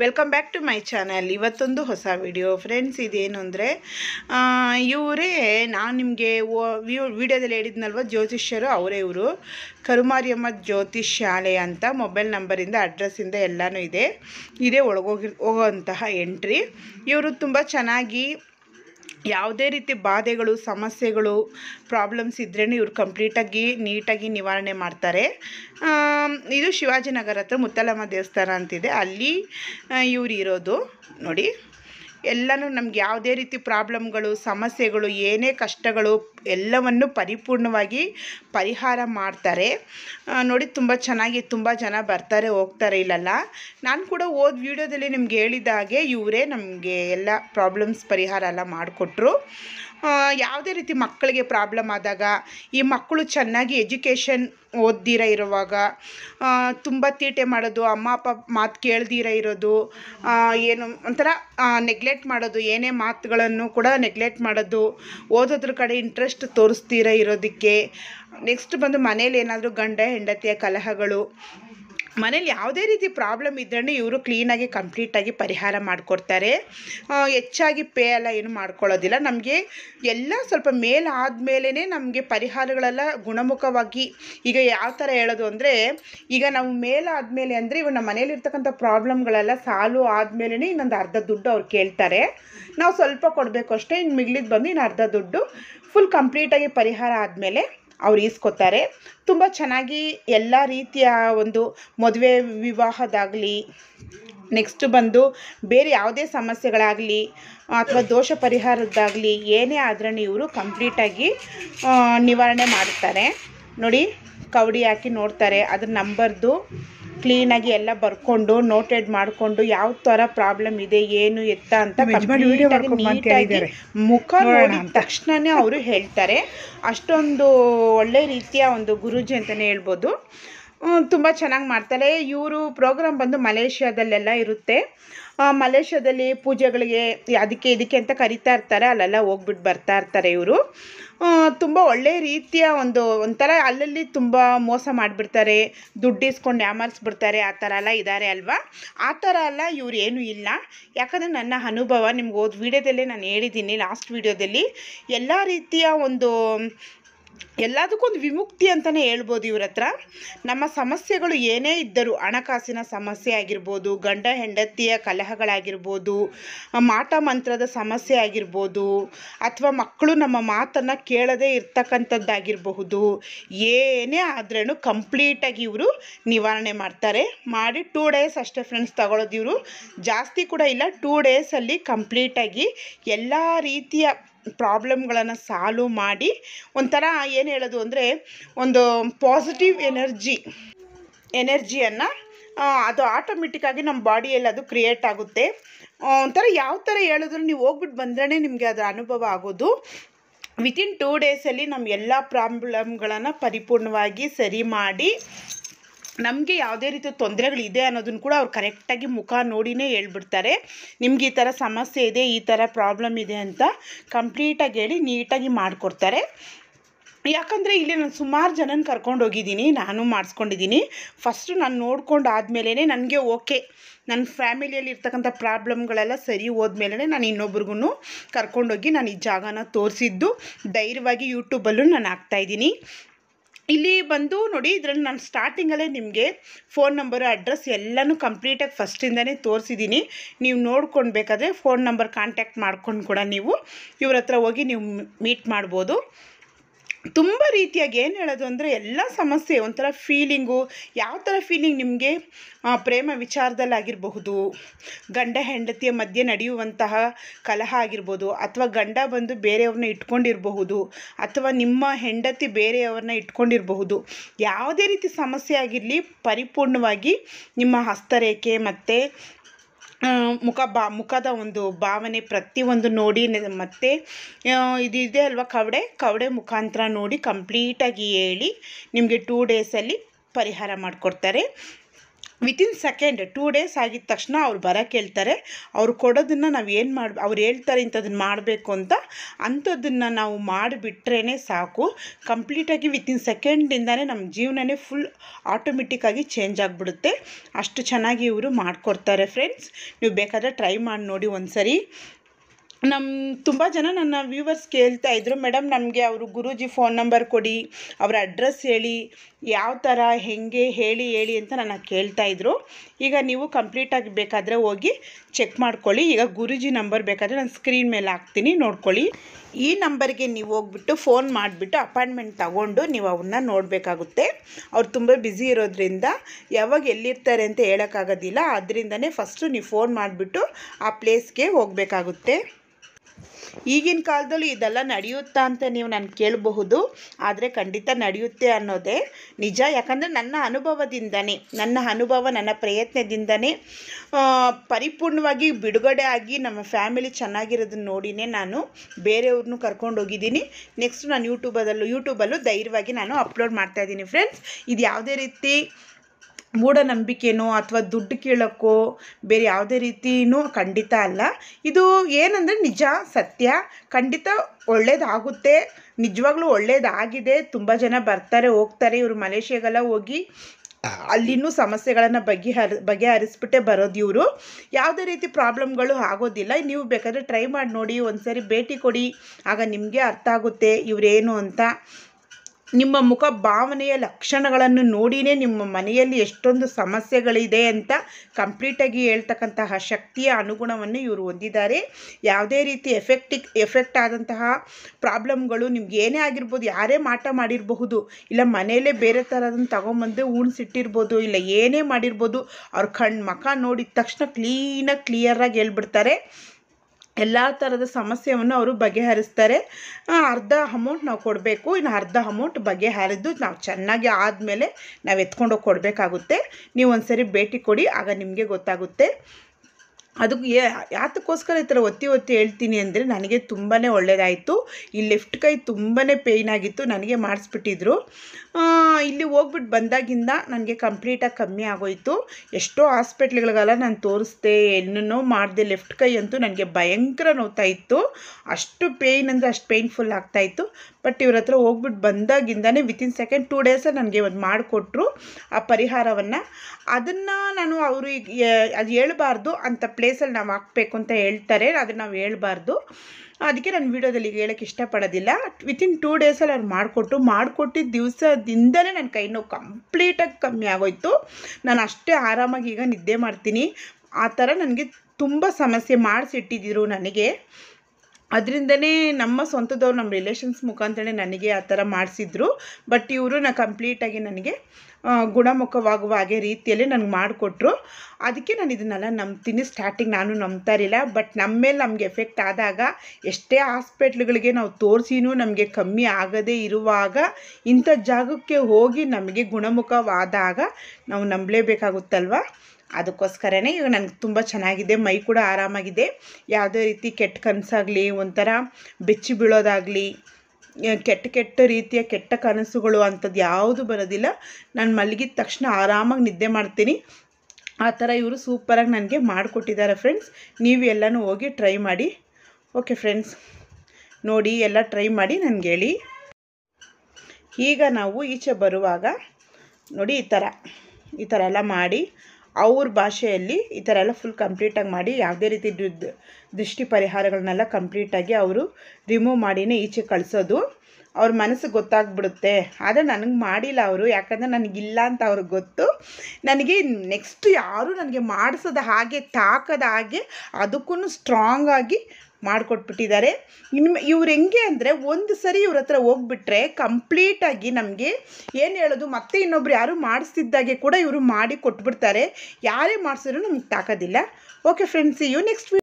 welcome back to my channel ಇವತ್ತೊಂದು ಹೊಸ video friends ಇದೇನು ಅಂದರೆ ಇವರೇ ನಾನು ನಿಮಗೆ ಓ ವಿಡಿಯೋದಲ್ಲಿ ಹೇಳಿದ್ನಲ್ವ ಜ್ಯೋತಿಷ್ಯರು ಅವರೇ ಇವರು ಕರುಮಾರಿಯಮ್ಮ ಜ್ಯೋತಿಷ್ ಶಾಲೆ ಅಂತ ಮೊಬೈಲ್ ನಂಬರಿಂದ ಅಡ್ರೆಸ್ಸಿಂದ ಎಲ್ಲನೂ ಇದೆ ಇದೇ ಒಳಗೋಗಿ ಹೋಗೋವಂತಹ ಎಂಟ್ರಿ ಇವರು ತುಂಬ ಚೆನ್ನಾಗಿ ಯಾವುದೇ ರೀತಿ ಬಾಧೆಗಳು ಸಮಸ್ಯೆಗಳು ಪ್ರಾಬ್ಲಮ್ಸ್ ಇದ್ರೇ ಇವ್ರು ಕಂಪ್ಲೀಟಾಗಿ ನೀಟಾಗಿ ನಿವಾರಣೆ ಮಾಡ್ತಾರೆ ಇದು ಶಿವಾಜಿನಗರ ಹತ್ರ ಮುತ್ತಲಮ್ಮ ದೇವಸ್ಥಾನ ಅಂತಿದೆ ಅಲ್ಲಿ ಇವ್ರು ಇರೋದು ನೋಡಿ ಎಲ್ಲನೂ ನಮ್ಗೆ ಯಾವುದೇ ರೀತಿ ಪ್ರಾಬ್ಲಮ್ಗಳು ಸಮಸ್ಯೆಗಳು ಏನೇ ಕಷ್ಟಗಳು ಎಲ್ಲವನ್ನು ಪರಿಪೂರ್ಣವಾಗಿ ಪರಿಹಾರ ಮಾಡ್ತಾರೆ ನೋಡಿ ತುಂಬ ಚೆನ್ನಾಗಿ ತುಂಬ ಜನ ಬರ್ತಾರೆ ಹೋಗ್ತಾರೆ ಇಲ್ಲಲ್ಲ ನಾನು ಕೂಡ ಹೋದ ವಿಡಿಯೋದಲ್ಲಿ ನಿಮ್ಗೆ ಹೇಳಿದ ಹಾಗೆ ಇವರೇ ನಮಗೆ ಎಲ್ಲ ಪ್ರಾಬ್ಲಮ್ಸ್ ಪರಿಹಾರ ಎಲ್ಲ ಮಾಡಿಕೊಟ್ರು ಯಾವುದೇ ರೀತಿ ಮಕ್ಕಳಿಗೆ ಪ್ರಾಬ್ಲಮ್ ಆದಾಗ ಈ ಮಕ್ಕಳು ಚೆನ್ನಾಗಿ ಎಜುಕೇಷನ್ ಓದ್ದಿರ ಇರುವಾಗ ತುಂಬ ತೀಟೆ ಮಾಡೋದು ಅಮ್ಮ ಅಪ್ಪ ಮಾತು ಕೇಳ್ದಿರ ಇರೋದು ಏನು ಒಂಥರ ನೆಗ್ಲೆಕ್ಟ್ ಮಾಡೋದು ಏನೇ ಮಾತುಗಳನ್ನು ಕೂಡ ನೆಗ್ಲೆಕ್ಟ್ ಮಾಡೋದು ಓದೋದ್ರ ಕಡೆ ಇಂಟ್ರೆಸ್ಟ್ ತೋರಿಸ್ತೀರ ಇರೋದಕ್ಕೆ ನೆಕ್ಸ್ಟ್ ಬಂದು ಮನೇಲಿ ಏನಾದರೂ ಗಂಡ ಹೆಂಡತಿಯ ಕಲಹಗಳು ಮನೇಲಿ ಯಾವುದೇ ರೀತಿ ಪ್ರಾಬ್ಲಮ್ ಇದ್ರೂ ಇವರು ಕ್ಲೀನಾಗಿ ಕಂಪ್ಲೀಟಾಗಿ ಪರಿಹಾರ ಮಾಡಿಕೊಡ್ತಾರೆ ಹೆಚ್ಚಾಗಿ ಪೇ ಎಲ್ಲ ಏನು ಮಾಡ್ಕೊಳ್ಳೋದಿಲ್ಲ ನಮಗೆ ಎಲ್ಲ ಸ್ವಲ್ಪ ಮೇಲೆ ಆದಮೇಲೆ ನಮಗೆ ಪರಿಹಾರಗಳೆಲ್ಲ ಗುಣಮುಖವಾಗಿ ಈಗ ಯಾವ ಥರ ಹೇಳೋದು ಅಂದರೆ ಈಗ ನಾವು ಮೇಲಾದಮೇಲೆ ಅಂದರೆ ಇವಾಗ ನಮ್ಮ ಮನೇಲಿರ್ತಕ್ಕಂಥ ಪ್ರಾಬ್ಲಮ್ಗಳೆಲ್ಲ ಸಾಲು ಆದಮೇಲೆ ಇನ್ನೊಂದು ಅರ್ಧ ದುಡ್ಡು ಅವ್ರು ಕೇಳ್ತಾರೆ ನಾವು ಸ್ವಲ್ಪ ಕೊಡಬೇಕು ಅಷ್ಟೇ ಇನ್ನು ಮಿಗಿಲಿದ್ದು ಬಂದು ಇನ್ನು ಅರ್ಧ ದುಡ್ಡು ಫುಲ್ ಕಂಪ್ಲೀಟಾಗಿ ಪರಿಹಾರ ಆದಮೇಲೆ ಅವ್ರು ಈಸ್ಕೊತಾರೆ ತುಂಬ ಚೆನ್ನಾಗಿ ಎಲ್ಲ ರೀತಿಯ ಒಂದು ಮದುವೆ ವಿವಾಹದಾಗಲಿ ನೆಕ್ಸ್ಟ್ ಬಂದು ಬೇರೆ ಯಾವುದೇ ಸಮಸ್ಯೆಗಳಾಗಲಿ ಅಥವಾ ದೋಷ ಪರಿಹಾರದ್ದಾಗಲಿ ಏನೇ ಆದ್ರೂ ಇವರು ಕಂಪ್ಲೀಟಾಗಿ ನಿವಾರಣೆ ಮಾಡ್ತಾರೆ ನೋಡಿ ಕವಡಿ ಹಾಕಿ ನೋಡ್ತಾರೆ ಅದ್ರ ನಂಬರ್ದು ಕ್ಲೀನ್ ಆಗಿ ಎಲ್ಲ ಬರ್ಕೊಂಡು ನೋಟೆಡ್ ಮಾಡ್ಕೊಂಡು ಯಾವ ತರ ಪ್ರಾಬ್ಲಮ್ ಇದೆ ಏನು ಎತ್ತ ಅಂತ ಇದ್ದಾರೆ ಮುಖ ನೋಡಿದ ತಕ್ಷಣನೇ ಅವರು ಹೇಳ್ತಾರೆ ಅಷ್ಟೊಂದು ಒಳ್ಳೆ ರೀತಿಯ ಒಂದು ಗುರುಜಿ ಅಂತಾನೆ ಹೇಳ್ಬೋದು ತುಂಬ ಚೆನ್ನಾಗಿ ಮಾಡ್ತಾರೆ ಇವರು ಪ್ರೋಗ್ರಾಮ್ ಬಂದು ಮಲೇಷ್ಯಾದಲ್ಲೆಲ್ಲ ಇರುತ್ತೆ ಮಲೇಷ್ಯಾದಲ್ಲಿ ಪೂಜೆಗಳಿಗೆ ಅದಕ್ಕೆ ಇದಕ್ಕೆ ಅಂತ ಕರಿತಾ ಇರ್ತಾರೆ ಅಲ್ಲೆಲ್ಲ ಹೋಗ್ಬಿಟ್ಟು ಬರ್ತಾ ಇರ್ತಾರೆ ಇವರು ತುಂಬ ಒಳ್ಳೆ ರೀತಿಯ ಒಂದು ಒಂಥರ ಅಲ್ಲಲ್ಲಿ ತುಂಬ ಮೋಸ ಮಾಡಿಬಿಡ್ತಾರೆ ದುಡ್ಡು ಇಸ್ಕೊಂಡು ಯಾಮರ್ಸ್ಬಿಡ್ತಾರೆ ಆ ಥರ ಎಲ್ಲ ಇದ್ದಾರೆ ಅಲ್ವಾ ಆ ಥರ ಎಲ್ಲ ಇವ್ರು ಏನೂ ಇಲ್ಲ ಯಾಕಂದರೆ ನನ್ನ ಅನುಭವ ನಿಮ್ಗೆ ಓದ್ ವಿಡಿಯೋದಲ್ಲೇ ನಾನು ಹೇಳಿದ್ದೀನಿ ಲಾಸ್ಟ್ ವೀಡಿಯೋದಲ್ಲಿ ಎಲ್ಲ ರೀತಿಯ ಒಂದು ಎಲ್ಲದಕ್ಕೂ ಒಂದು ವಿಮುಕ್ತಿ ಅಂತಲೇ ಹೇಳ್ಬೋದು ಇವ್ರ ಹತ್ರ ನಮ್ಮ ಸಮಸ್ಯೆಗಳು ಏನೇ ಇದ್ದರೂ ಹಣಕಾಸಿನ ಸಮಸ್ಯೆ ಆಗಿರ್ಬೋದು ಗಂಡ ಹೆಂಡತಿಯ ಕಲಹಗಳಾಗಿರ್ಬೋದು ಮಾಟ ಮಂತ್ರದ ಸಮಸ್ಯೆ ಆಗಿರ್ಬೋದು ಅಥವಾ ಮಕ್ಕಳು ನಮ್ಮ ಮಾತನ್ನು ಕೇಳದೇ ಇರ್ತಕ್ಕಂಥದ್ದಾಗಿರಬಹುದು ಏನೇ ಆದ್ರೂ ಕಂಪ್ಲೀಟಾಗಿ ಇವರು ನಿವಾರಣೆ ಮಾಡ್ತಾರೆ ಮಾಡಿ ಟೂ ಡೇಸ್ ಅಷ್ಟೇ ಫ್ರೆಂಡ್ಸ್ ತಗೊಳ್ಳೋದು ಇವರು ಜಾಸ್ತಿ ಕೂಡ ಇಲ್ಲ ಟೂ ಡೇಸಲ್ಲಿ ಕಂಪ್ಲೀಟಾಗಿ ಎಲ್ಲ ರೀತಿಯ ಪ್ರಾಬ್ಲಮ್ಗಳನ್ನು ಸಾಲ್ವ್ ಮಾಡಿ ಒಂಥರ ಏನು ಹೇಳೋದು ಅಂದರೆ ಒಂದು ಪಾಸಿಟಿವ್ ಎನರ್ಜಿ ಎನರ್ಜಿಯನ್ನು ಅದು ಆಟೋಮೆಟಿಕ್ಕಾಗಿ ನಮ್ಮ ಬಾಡಿಯಲ್ಲಿ ಅದು ಕ್ರಿಯೇಟ್ ಆಗುತ್ತೆ ಒಂಥರ ಯಾವ ಥರ ಹೇಳಿದ್ರು ನೀವು ಹೋಗ್ಬಿಟ್ಟು ಬಂದ್ರೇ ನಿಮಗೆ ಅದರ ಅನುಭವ ಆಗೋದು ವಿತಿನ್ ಟೂ ಡೇಸಲ್ಲಿ ನಮ್ಮ ಎಲ್ಲ ಪ್ರಾಬ್ಲಮ್ಗಳನ್ನು ಪರಿಪೂರ್ಣವಾಗಿ ಸರಿ ಮಾಡಿ ನಮಗೆ ಯಾವುದೇ ರೀತಿಯ ತೊಂದರೆಗಳಿದೆ ಅನ್ನೋದನ್ನು ಕೂಡ ಅವ್ರು ಕರೆಕ್ಟಾಗಿ ಮುಖ ನೋಡಿನೇ ಹೇಳ್ಬಿಡ್ತಾರೆ ನಿಮ್ಗೆ ಈ ಥರ ಸಮಸ್ಯೆ ಇದೆ ಈ ಥರ ಪ್ರಾಬ್ಲಮ್ ಇದೆ ಅಂತ ಕಂಪ್ಲೀಟಾಗಿ ಹೇಳಿ ನೀಟಾಗಿ ಮಾಡಿಕೊಡ್ತಾರೆ ಯಾಕಂದರೆ ಇಲ್ಲಿ ನಾನು ಸುಮಾರು ಜನನ ಕರ್ಕೊಂಡು ಹೋಗಿದ್ದೀನಿ ನಾನು ಮಾಡಿಸ್ಕೊಂಡಿದ್ದೀನಿ ಫಸ್ಟು ನಾನು ನೋಡ್ಕೊಂಡು ಆದಮೇಲೆ ನನಗೆ ಓಕೆ ನನ್ನ ಫ್ಯಾಮಿಲಿಯಲ್ಲಿ ಇರ್ತಕ್ಕಂಥ ಪ್ರಾಬ್ಲಮ್ಗಳೆಲ್ಲ ಸರಿ ಹೋದ್ಮೇಲೆ ನಾನು ಇನ್ನೊಬ್ರಿಗೂ ಕರ್ಕೊಂಡೋಗಿ ನಾನು ಈ ಜಾಗನ ತೋರಿಸಿದ್ದು ಧೈರ್ಯವಾಗಿ ಯೂಟ್ಯೂಬಲ್ಲೂ ನಾನು ಹಾಕ್ತಾಯಿದ್ದೀನಿ ಇಲ್ಲಿ ಬಂದು ನೋಡಿ ಇದರಲ್ಲಿ ನಾನು ಸ್ಟಾರ್ಟಿಂಗಲ್ಲೇ ನಿಮಗೆ ಫೋನ್ ನಂಬರು ಅಡ್ರೆಸ್ ಎಲ್ಲನೂ ಕಂಪ್ಲೀಟಾಗಿ ಫಸ್ಟಿಂದನೇ ತೋರಿಸಿದ್ದೀನಿ ನೀವು ನೋಡ್ಕೊಂಡು ಬೇಕಾದರೆ ಫೋನ್ ನಂಬರ್ ಕಾಂಟ್ಯಾಕ್ಟ್ ಮಾಡ್ಕೊಂಡು ಕೂಡ ನೀವು ಇವ್ರ ಹತ್ರ ಹೋಗಿ ನೀವು ಮೀಟ್ ಮಾಡ್ಬೋದು ತುಂಬ ರೀತಿಯಾಗಿ ಏನು ಹೇಳೋದು ಅಂದರೆ ಎಲ್ಲ ಸಮಸ್ಯೆ ಒಂಥರ ಫೀಲಿಂಗು ಯಾವ ಥರ ಫೀಲಿಂಗ್ ನಿಮಗೆ ಪ್ರೇಮ ವಿಚಾರದಲ್ಲಾಗಿರಬಹುದು ಗಂಡ ಹೆಂಡತಿಯ ಮಧ್ಯೆ ನಡೆಯುವಂತಹ ಕಲಹ ಆಗಿರ್ಬೋದು ಅಥವಾ ಗಂಡ ಬಂದು ಬೇರೆಯವ್ರನ್ನ ಇಟ್ಕೊಂಡಿರಬಹುದು ಅಥವಾ ನಿಮ್ಮ ಹೆಂಡತಿ ಬೇರೆಯವ್ರನ್ನ ಇಟ್ಕೊಂಡಿರಬಹುದು ಯಾವುದೇ ರೀತಿ ಸಮಸ್ಯೆ ಆಗಿರಲಿ ಪರಿಪೂರ್ಣವಾಗಿ ನಿಮ್ಮ ಹಸ್ತರೇಖೆ ಮತ್ತು ಮುಖ ಬಾ ಮುಖದ ಒಂದು ಭಾವನೆ ಪ್ರತಿಯೊಂದು ನೋಡಿ ಮತ್ತು ಇದಿದೆ ಅಲ್ವಾ ಕವಡೆ ಕವಡೆ ಮುಖಾಂತರ ನೋಡಿ ಕಂಪ್ಲೀಟಾಗಿ ಹೇಳಿ ನಿಮಗೆ ಟೂ ಡೇಸಲ್ಲಿ ಪರಿಹಾರ ಮಾಡಿಕೊಡ್ತಾರೆ ವಿತಿನ್ ಸೆಕೆಂಡ್ ಟೂ ಡೇಸ್ ಆಗಿದ ತಕ್ಷಣ ಅವ್ರು ಬರೋಕ್ಕೆ ಹೇಳ್ತಾರೆ ಅವ್ರು ಕೊಡೋದನ್ನು ನಾವು ಏನು ಮಾಡ ಅವ್ರು ಹೇಳ್ತಾರೆ ಇಂಥದನ್ನ ಮಾಡಬೇಕು ಅಂತ ಅಂಥದ್ದನ್ನು ನಾವು ಮಾಡಿಬಿಟ್ರೇ ಸಾಕು ಕಂಪ್ಲೀಟಾಗಿ ವಿತಿನ್ ಸೆಕೆಂಡಿಂದನೇ ನಮ್ಮ ಜೀವನನೇ ಫುಲ್ ಆಟೋಮೆಟಿಕ್ಕಾಗಿ ಚೇಂಜ್ ಆಗಿಬಿಡುತ್ತೆ ಅಷ್ಟು ಚೆನ್ನಾಗಿ ಇವರು ಮಾಡಿಕೊಡ್ತಾರೆ ಫ್ರೆಂಡ್ಸ್ ನೀವು ಬೇಕಾದರೆ ಟ್ರೈ ಮಾಡಿ ನೋಡಿ ಒಂದು ಸರಿ ನಮ್ಮ ತುಂಬ ಜನ ನನ್ನ ವ್ಯೂವರ್ಸ್ ಕೇಳ್ತಾ ಇದ್ರು ಮೇಡಮ್ ನಮಗೆ ಅವರು ಗುರೂಜಿ ಫೋನ್ ನಂಬರ್ ಕೊಡಿ ಅವರ ಅಡ್ರೆಸ್ ಹೇಳಿ ಯಾವ ಥರ ಹೆಂಗೆ ಹೇಳಿ ಹೇಳಿ ಅಂತ ನನ್ನ ಕೇಳ್ತಾಯಿದ್ರು ಈಗ ನೀವು ಕಂಪ್ಲೀಟಾಗಿ ಬೇಕಾದರೆ ಹೋಗಿ ಚೆಕ್ ಮಾಡ್ಕೊಳ್ಳಿ ಈಗ ಗುರುಜಿ ನಂಬರ್ ಬೇಕಾದರೆ ನಾನು ಸ್ಕ್ರೀನ್ ಮೇಲೆ ಹಾಕ್ತೀನಿ ನೋಡ್ಕೊಳ್ಳಿ ಈ ನಂಬರ್ಗೆ ನೀವು ಹೋಗ್ಬಿಟ್ಟು ಫೋನ್ ಮಾಡಿಬಿಟ್ಟು ಅಪಾಯಿಂಟ್ಮೆಂಟ್ ತಗೊಂಡು ನೀವು ಅವ್ರನ್ನ ನೋಡಬೇಕಾಗುತ್ತೆ ಅವ್ರು ತುಂಬ ಬ್ಯುಸಿ ಇರೋದ್ರಿಂದ ಯಾವಾಗ ಎಲ್ಲಿರ್ತಾರೆ ಅಂತ ಹೇಳೋಕ್ಕಾಗೋದಿಲ್ಲ ಅದರಿಂದನೇ ಫಸ್ಟು ನೀವು ಫೋನ್ ಮಾಡಿಬಿಟ್ಟು ಆ ಪ್ಲೇಸ್ಗೆ ಹೋಗಬೇಕಾಗುತ್ತೆ ಈಗಿನ ಕಾಲದಲ್ಲಿ ಇದೆಲ್ಲ ನಡೆಯುತ್ತಾ ಅಂತ ನೀವು ನಾನು ಕೇಳಬಹುದು ಆದರೆ ಖಂಡಿತ ನಡೆಯುತ್ತೆ ಅನ್ನೋದೇ ನಿಜ ಯಾಕಂದರೆ ನನ್ನ ಅನುಭವದಿಂದನೇ ನನ್ನ ಅನುಭವ ನನ್ನ ಪ್ರಯತ್ನದಿಂದನೇ ಪರಿಪೂರ್ಣವಾಗಿ ಬಿಡುಗಡೆ ಆಗಿ ನಮ್ಮ ಫ್ಯಾಮಿಲಿ ಚೆನ್ನಾಗಿರೋದನ್ನ ನೋಡಿನೇ ನಾನು ಬೇರೆಯವ್ರನ್ನೂ ಕರ್ಕೊಂಡು ಹೋಗಿದ್ದೀನಿ ನೆಕ್ಸ್ಟ್ ನಾನು ಯೂಟ್ಯೂಬಲ್ಲೂ ಯೂಟ್ಯೂಬಲ್ಲೂ ಧೈರ್ಯವಾಗಿ ನಾನು ಅಪ್ಲೋಡ್ ಮಾಡ್ತಾಯಿದ್ದೀನಿ ಫ್ರೆಂಡ್ಸ್ ಇದು ಯಾವುದೇ ರೀತಿ ಮೂಢನಂಬಿಕೆನೋ ಅಥವಾ ದುಡ್ಡು ಕೇಳೋಕ್ಕೋ ಬೇರೆ ಯಾವುದೇ ರೀತಿಯೂ ಖಂಡಿತ ಅಲ್ಲ ಇದು ಏನಂದರೆ ನಿಜ ಸತ್ಯ ಖಂಡಿತ ಒಳ್ಳೇದಾಗುತ್ತೆ ನಿಜವಾಗ್ಲೂ ಒಳ್ಳೇದಾಗಿದೆ ತುಂಬ ಜನ ಬರ್ತಾರೆ ಹೋಗ್ತಾರೆ ಇವರು ಮಲೇಷ್ಯಾಗೆಲ್ಲ ಹೋಗಿ ಅಲ್ಲಿನೂ ಸಮಸ್ಯೆಗಳನ್ನು ಬಗೆಹರ್ ಬಗೆಹರಿಸ್ಬಿಟ್ಟೆ ಬರೋದು ಇವರು ಯಾವುದೇ ರೀತಿ ಪ್ರಾಬ್ಲಮ್ಗಳು ಆಗೋದಿಲ್ಲ ನೀವು ಬೇಕಾದರೆ ಟ್ರೈ ಮಾಡಿ ನೋಡಿ ಒಂದು ಸಾರಿ ಭೇಟಿ ಕೊಡಿ ಆಗ ನಿಮಗೆ ಅರ್ಥ ಆಗುತ್ತೆ ಇವರೇನು ಅಂತ ನಿಮ್ಮ ಮುಖ ಭಾವನೆಯ ಲಕ್ಷಣಗಳನ್ನು ನೋಡಿನೇ ನಿಮ್ಮ ಮನೆಯಲ್ಲಿ ಎಷ್ಟೊಂದು ಸಮಸ್ಯೆಗಳಿದೆ ಅಂತ ಕಂಪ್ಲೀಟಾಗಿ ಹೇಳ್ತಕ್ಕಂತಹ ಶಕ್ತಿಯ ಅನುಗುಣವನ್ನು ಇವರು ಹೊಂದಿದ್ದಾರೆ ಯಾವುದೇ ರೀತಿ ಎಫೆಕ್ಟಿಕ್ ಎಫೆಕ್ಟ್ ಆದಂತಹ ಪ್ರಾಬ್ಲಮ್ಗಳು ನಿಮ್ಗೆ ಏನೇ ಆಗಿರ್ಬೋದು ಯಾರೇ ಮಾಟ ಮಾಡಿರಬಹುದು ಇಲ್ಲ ಮನೆಯಲ್ಲೇ ಬೇರೆ ಥರದನ್ನು ತಗೊಂಬಂದು ಉಣ್ಸಿಟ್ಟಿರ್ಬೋದು ಇಲ್ಲ ಏನೇ ಮಾಡಿರ್ಬೋದು ಅವ್ರ ಕಣ್ಣು ಮಖ ನೋಡಿದ ತಕ್ಷಣ ಕ್ಲೀನಾಗಿ ಕ್ಲಿಯರಾಗಿ ಹೇಳ್ಬಿಡ್ತಾರೆ ಎಲ್ಲ ಥರದ ಸಮಸ್ಯೆಯನ್ನು ಅವರು ಬಗೆಹರಿಸ್ತಾರೆ ಅರ್ಧ ಅಮೌಂಟ್ ನಾವು ಕೊಡಬೇಕು ಇನ್ನು ಅರ್ಧ ಅಮೌಂಟ್ ಬಗೆಹರಿದು ನಾವು ಚೆನ್ನಾಗಿ ಆದಮೇಲೆ ನಾವು ಎತ್ಕೊಂಡೋಗಿ ಕೊಡಬೇಕಾಗುತ್ತೆ ನೀವು ಒಂದ್ಸರಿ ಭೇಟಿ ಕೊಡಿ ಆಗ ನಿಮಗೆ ಗೊತ್ತಾಗುತ್ತೆ ಅದಕ್ಕೆ ಯಾತಕ್ಕೋಸ್ಕರ ಈ ಥರ ಒತ್ತಿ ಒತ್ತಿ ಹೇಳ್ತೀನಿ ಅಂದರೆ ನನಗೆ ತುಂಬಾ ಒಳ್ಳೆಯದಾಯಿತು ಈ ಲೆಫ್ಟ್ ಕೈ ತುಂಬಾ ಪೇಯ್ನ್ ಆಗಿತ್ತು ನನಗೆ ಮಾಡಿಸ್ಬಿಟ್ಟಿದ್ರು ಇಲ್ಲಿ ಹೋಗ್ಬಿಟ್ಟು ಬಂದಾಗಿಂದ ನನಗೆ ಕಂಪ್ಲೀಟಾಗಿ ಕಮ್ಮಿ ಆಗೋಯಿತು ಎಷ್ಟೋ ಹಾಸ್ಪಿಟ್ಲ್ಗಳಿಗೆಲ್ಲ ನಾನು ತೋರಿಸ್ದೆ ಏನನ್ನೋ ಮಾಡಿದೆ ಲೆಫ್ಟ್ ಕೈ ಅಂತೂ ನನಗೆ ಭಯಂಕರ ನೋತಾ ಇತ್ತು ಅಷ್ಟು ಪೇಯ್ನ್ ಅಂದರೆ ಅಷ್ಟು ಪೇಯ್ನ್ಫುಲ್ ಆಗ್ತಾಯಿತ್ತು ಬಟ್ ಇವ್ರ ಹತ್ರ ಹೋಗ್ಬಿಟ್ಟು ಬಂದಾಗಿಂದನೇ ವಿತಿನ್ ಸೆಕೆಂಡ್ ಟೂ ಡೇಸ ನನಗೆ ಒಂದು ಮಾಡಿಕೊಟ್ರು ಆ ಪರಿಹಾರವನ್ನು ಅದನ್ನು ನಾನು ಅವ್ರಿಗೆ ಅದು ಹೇಳಬಾರ್ದು ಅಂತ ಪ್ಲೇ ಪ್ಲೇಸಲ್ಲಿ ನಾವು ಹಾಕ್ಬೇಕು ಅಂತ ಹೇಳ್ತಾರೆ ಆದರೆ ನಾವು ಹೇಳ್ಬಾರ್ದು ಅದಕ್ಕೆ ನಾನು ವೀಡಿಯೋದಲ್ಲಿ ಹೇಳೋಕ್ಕೆ ಇಷ್ಟಪಡೋದಿಲ್ಲ ವಿತಿನ್ ಟೂ ಡೇಸಲ್ಲಿ ಅವ್ರು ಮಾಡಿಕೊಟ್ಟು ಮಾಡಿಕೊಟ್ಟಿದ್ದ ದಿವಸದಿಂದಲೇ ನನ್ನ ಕೈ ನೋವು ಕಂಪ್ಲೀಟಾಗಿ ಕಮ್ಮಿ ಆಗೋಯ್ತು ನಾನು ಅಷ್ಟೇ ಆರಾಮಾಗಿ ಈಗ ನಿದ್ದೆ ಮಾಡ್ತೀನಿ ಆ ಥರ ನನಗೆ ತುಂಬ ಸಮಸ್ಯೆ ಮಾಡಿಸಿಟ್ಟಿದ್ದಿರು ನನಗೆ ಅದರಿಂದನೇ ನಮ್ಮ ಸ್ವಂತದವ್ರು ನಮ್ಮ ರಿಲೇಷನ್ಸ್ ಮುಖಾಂತರನೇ ನನಗೆ ಆ ಥರ ಮಾಡಿಸಿದ್ರು ಬಟ್ ಇವರು ನಾ ಕಂಪ್ಲೀಟಾಗಿ ನನಗೆ ಗುಣಮುಖವಾಗುವ ಹಾಗೆ ರೀತಿಯಲ್ಲಿ ನನಗೆ ಮಾಡಿಕೊಟ್ರು ಅದಕ್ಕೆ ನಾನು ಇದನ್ನೆಲ್ಲ ನಂಬ್ತೀನಿ ಸ್ಟಾರ್ಟಿಂಗ್ ನಾನು ನಂಬ್ತಾ ಇರಲಿಲ್ಲ ಬಟ್ ನಮ್ಮ ಮೇಲೆ ನಮಗೆ ಎಫೆಕ್ಟ್ ಆದಾಗ ಎಷ್ಟೇ ಹಾಸ್ಪಿಟ್ಲ್ಗಳಿಗೆ ನಾವು ತೋರಿಸಿನೂ ನಮಗೆ ಕಮ್ಮಿ ಆಗದೇ ಇರುವಾಗ ಇಂಥ ಜಾಗಕ್ಕೆ ಹೋಗಿ ನಮಗೆ ಗುಣಮುಖವಾದಾಗ ನಾವು ನಂಬಲೇಬೇಕಾಗುತ್ತಲ್ವ ಅದಕ್ಕೋಸ್ಕರನೇ ಈಗ ನನಗೆ ತುಂಬ ಚೆನ್ನಾಗಿದೆ ಮೈ ಕೂಡ ಆರಾಮಾಗಿದೆ ಯಾವುದೇ ರೀತಿ ಕೆಟ್ಟ ಕನಸಾಗಲಿ ಒಂಥರ ಬೆಚ್ಚಿ ಬೀಳೋದಾಗಲಿ ಕೆಟ್ಟ ಕೆಟ್ಟ ರೀತಿಯ ಕೆಟ್ಟ ಕನಸುಗಳು ಅಂಥದ್ದು ಯಾವುದು ಬರೋದಿಲ್ಲ ನಾನು ಮಲಗಿದ ತಕ್ಷಣ ಆರಾಮಾಗಿ ನಿದ್ದೆ ಮಾಡ್ತೀನಿ ಆ ಥರ ಇವರು ಸೂಪರಾಗಿ ನನಗೆ ಮಾಡಿಕೊಟ್ಟಿದ್ದಾರೆ ಫ್ರೆಂಡ್ಸ್ ನೀವು ಎಲ್ಲನೂ ಹೋಗಿ ಟ್ರೈ ಮಾಡಿ ಓಕೆ ಫ್ರೆಂಡ್ಸ್ ನೋಡಿ ಎಲ್ಲ ಟ್ರೈ ಮಾಡಿ ನನಗೆ ಹೇಳಿ ಈಗ ನಾವು ಈಚೆ ಬರುವಾಗ ನೋಡಿ ಈ ಥರ ಈ ಥರ ಎಲ್ಲ ಮಾಡಿ ಅವ್ರ ಭಾಷೆಯಲ್ಲಿ ಈ ಥರ ಎಲ್ಲ ಫುಲ್ ಕಂಪ್ಲೀಟಾಗಿ ಮಾಡಿ ಯಾವುದೇ ರೀತಿ ದೃಷ್ಟಿ ಪರಿಹಾರಗಳನ್ನೆಲ್ಲ ಕಂಪ್ಲೀಟಾಗಿ ಅವರು ರಿಮೂವ್ ಮಾಡಿಯೇ ಈಚೆ ಕಳಿಸೋದು ಅವ್ರ ಮನಸ್ಸು ಗೊತ್ತಾಗ್ಬಿಡುತ್ತೆ ಆದರೆ ನನಗೆ ಮಾಡಿಲ್ಲ ಅವರು ಯಾಕಂದರೆ ನನಗಿಲ್ಲ ಅಂತ ಅವ್ರಿಗೆ ಗೊತ್ತು ನನಗೆ ನೆಕ್ಸ್ಟ್ ಯಾರೂ ನನಗೆ ಮಾಡಿಸೋದ ಹಾಗೆ ತಾಕದ ಹಾಗೆ ಅದಕ್ಕೂ ಸ್ಟ್ರಾಂಗ್ ಆಗಿ ಮಾಡಿಕೊಟ್ಬಿಟ್ಟಿದ್ದಾರೆ ಇನ್ನು ಇವ್ರು ಹೆಂಗೆ ಅಂದರೆ ಒಂದು ಸರಿ ಇವ್ರ ಹತ್ರ ಹೋಗ್ಬಿಟ್ರೆ ಕಂಪ್ಲೀಟಾಗಿ ನಮಗೆ ಏನು ಹೇಳೋದು ಮತ್ತೆ ಇನ್ನೊಬ್ರು ಯಾರು ಮಾಡಿಸ್ತಿದ್ದಾಗೆ ಕೂಡ ಇವರು ಮಾಡಿ ಕೊಟ್ಬಿಡ್ತಾರೆ ಯಾರೇ ಮಾಡಿಸಿದ್ರು ನಮ್ಗೆ ತಾಕೋದಿಲ್ಲ ಓಕೆ ಫ್ರೆಂಡ್ಸ್ ಇವು ನೆಕ್ಸ್ಟ್